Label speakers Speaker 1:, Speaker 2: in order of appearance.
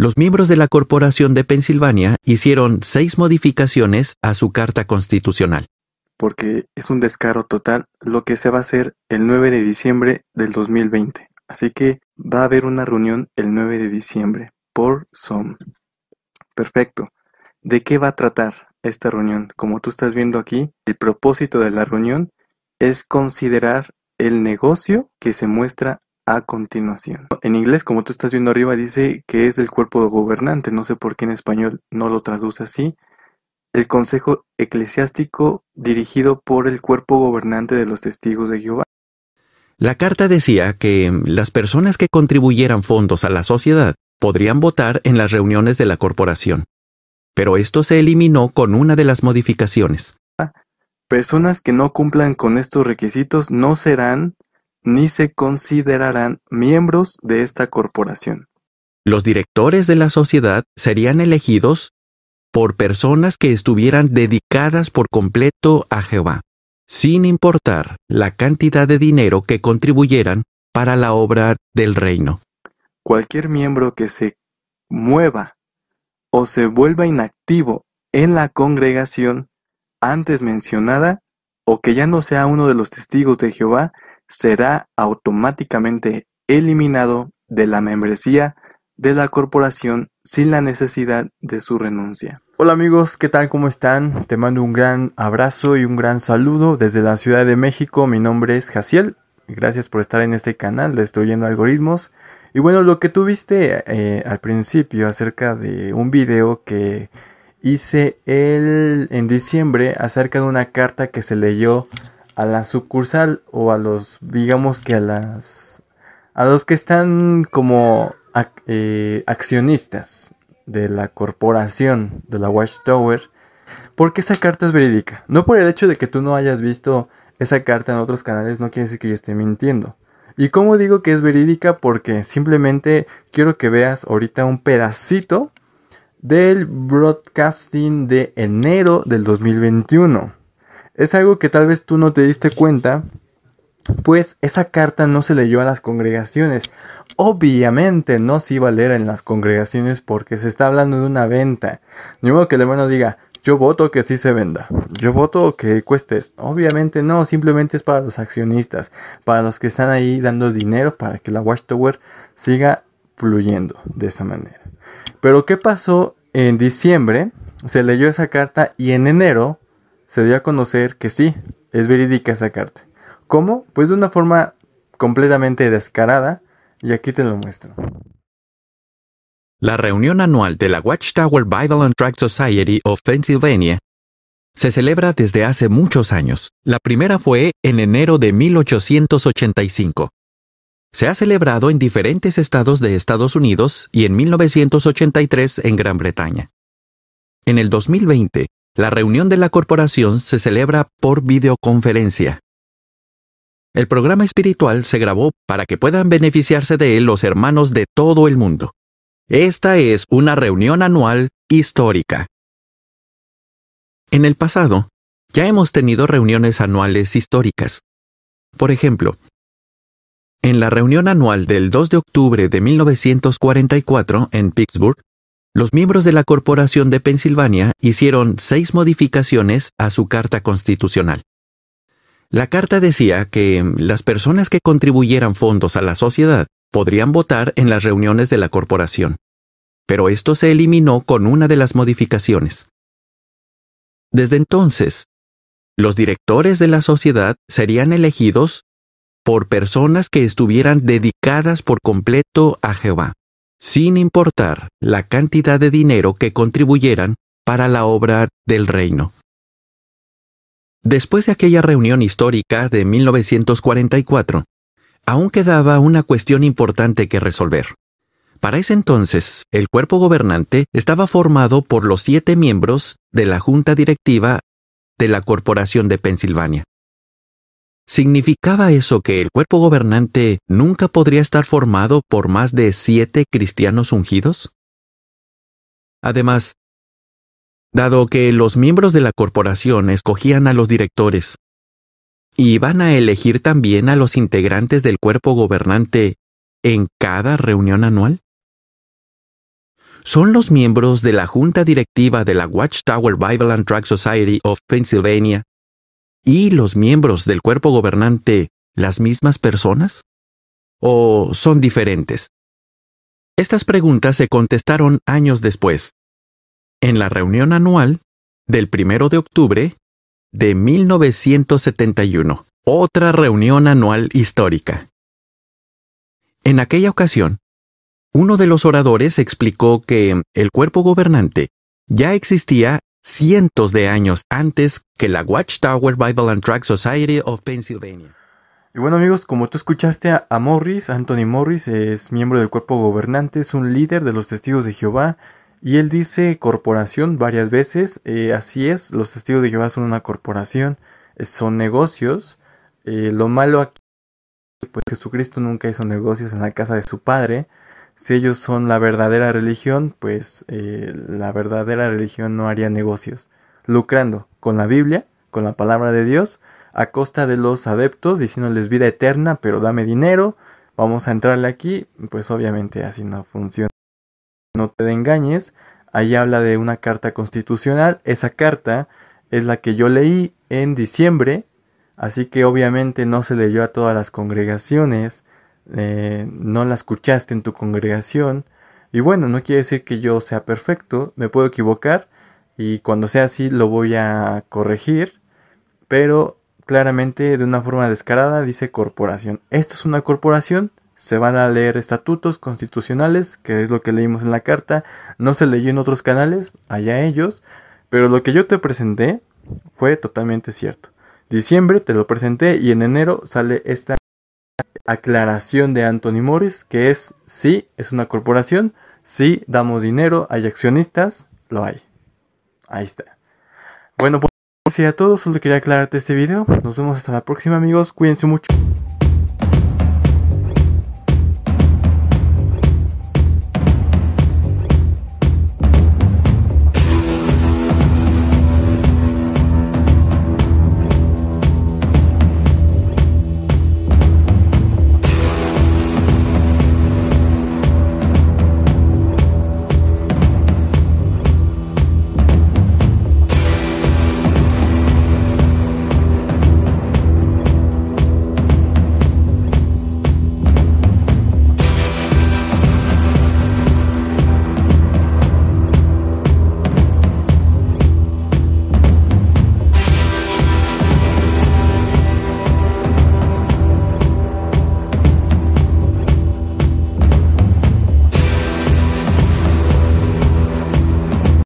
Speaker 1: Los miembros de la Corporación de Pensilvania hicieron seis modificaciones a su Carta Constitucional.
Speaker 2: Porque es un descaro total lo que se va a hacer el 9 de diciembre del 2020. Así que va a haber una reunión el 9 de diciembre por Zoom. Perfecto. ¿De qué va a tratar esta reunión? Como tú estás viendo aquí, el propósito de la reunión es considerar el negocio que se muestra a continuación. En inglés, como tú estás viendo arriba, dice que es el cuerpo gobernante. No sé por qué en español no lo traduce así. El consejo eclesiástico dirigido por el cuerpo gobernante de los testigos de Jehová.
Speaker 1: La carta decía que las personas que contribuyeran fondos a la sociedad podrían votar en las reuniones de la corporación. Pero esto se eliminó con una de las modificaciones.
Speaker 2: Personas que no cumplan con estos requisitos no serán ni se considerarán miembros de esta corporación.
Speaker 1: Los directores de la sociedad serían elegidos por personas que estuvieran dedicadas por completo a Jehová, sin importar la cantidad de dinero que contribuyeran para la obra del reino.
Speaker 2: Cualquier miembro que se mueva o se vuelva inactivo en la congregación antes mencionada o que ya no sea uno de los testigos de Jehová será automáticamente eliminado de la membresía de la corporación sin la necesidad de su renuncia. Hola amigos, ¿qué tal? ¿Cómo están? Te mando un gran abrazo y un gran saludo desde la Ciudad de México. Mi nombre es Jaciel. Gracias por estar en este canal Destruyendo Algoritmos. Y bueno, lo que tuviste eh, al principio acerca de un video que hice el, en diciembre acerca de una carta que se leyó a la sucursal o a los, digamos que a las, a los que están como eh, accionistas de la corporación de la Watchtower, porque esa carta es verídica. No por el hecho de que tú no hayas visto esa carta en otros canales, no quiere decir que yo esté mintiendo. ¿Y cómo digo que es verídica? Porque simplemente quiero que veas ahorita un pedacito del broadcasting de enero del 2021. Es algo que tal vez tú no te diste cuenta, pues esa carta no se leyó a las congregaciones. Obviamente no se iba a leer en las congregaciones porque se está hablando de una venta. Ni modo que el hermano diga, yo voto que sí se venda. Yo voto que cueste. Obviamente no, simplemente es para los accionistas, para los que están ahí dando dinero para que la Watchtower siga fluyendo de esa manera. Pero ¿qué pasó en diciembre? Se leyó esa carta y en enero se dio a conocer que sí, es verídica esa carta. ¿Cómo? Pues de una forma completamente descarada, y aquí te lo muestro. La
Speaker 1: reunión anual de la Watchtower Bible and Tract Society of Pennsylvania se celebra desde hace muchos años. La primera fue en enero de 1885. Se ha celebrado en diferentes estados de Estados Unidos y en 1983 en Gran Bretaña. En el 2020, la reunión de la corporación se celebra por videoconferencia. El programa espiritual se grabó para que puedan beneficiarse de él los hermanos de todo el mundo. Esta es una reunión anual histórica. En el pasado, ya hemos tenido reuniones anuales históricas. Por ejemplo, en la reunión anual del 2 de octubre de 1944 en Pittsburgh, los miembros de la Corporación de Pensilvania hicieron seis modificaciones a su carta constitucional. La carta decía que las personas que contribuyeran fondos a la sociedad podrían votar en las reuniones de la corporación, pero esto se eliminó con una de las modificaciones. Desde entonces, los directores de la sociedad serían elegidos por personas que estuvieran dedicadas por completo a Jehová sin importar la cantidad de dinero que contribuyeran para la obra del reino. Después de aquella reunión histórica de 1944, aún quedaba una cuestión importante que resolver. Para ese entonces, el cuerpo gobernante estaba formado por los siete miembros de la junta directiva de la Corporación de Pensilvania. ¿Significaba eso que el cuerpo gobernante nunca podría estar formado por más de siete cristianos ungidos? Además, dado que los miembros de la corporación escogían a los directores ¿iban a elegir también a los integrantes del cuerpo gobernante en cada reunión anual, ¿son los miembros de la junta directiva de la Watchtower Bible and Tract Society of Pennsylvania y los miembros del cuerpo gobernante las mismas personas? ¿O son diferentes? Estas preguntas se contestaron años después, en la reunión anual del 1 de octubre de 1971, otra reunión anual histórica. En aquella ocasión, uno de los oradores explicó que el cuerpo gobernante ya existía cientos de años antes que la Watchtower Bible and Tract Society
Speaker 2: of Pennsylvania. Y bueno amigos, como tú escuchaste a, Morris, Anthony Morris es miembro del cuerpo gobernante, es un líder de los testigos de Jehová y él dice corporación varias veces, eh, así es, los testigos de Jehová son una corporación, son negocios, eh, lo malo aquí pues Jesucristo nunca hizo negocios en la casa de su padre, si ellos son la verdadera religión, pues eh, la verdadera religión no haría negocios, lucrando con la Biblia, con la palabra de Dios, a costa de los adeptos, diciéndoles vida eterna, pero dame dinero, vamos a entrarle aquí, pues obviamente así no funciona. No te engañes, ahí habla de una carta constitucional, esa carta es la que yo leí en diciembre, así que obviamente no se leyó a todas las congregaciones, eh, no la escuchaste en tu congregación. Y bueno, no quiere decir que yo sea perfecto, me puedo equivocar y cuando sea así lo voy a corregir, pero claramente de una forma descarada dice corporación. Esto es una corporación, se van a leer estatutos constitucionales, que es lo que leímos en la carta, no se leyó en otros canales, allá ellos, pero lo que yo te presenté fue totalmente cierto. Diciembre te lo presenté y en enero sale esta aclaración de Anthony Morris, que es, sí, es una corporación, Si damos dinero, hay accionistas, lo hay. Ahí está. Bueno, pues si a todos, solo quería aclararte este video. Nos vemos hasta la próxima amigos, cuídense mucho.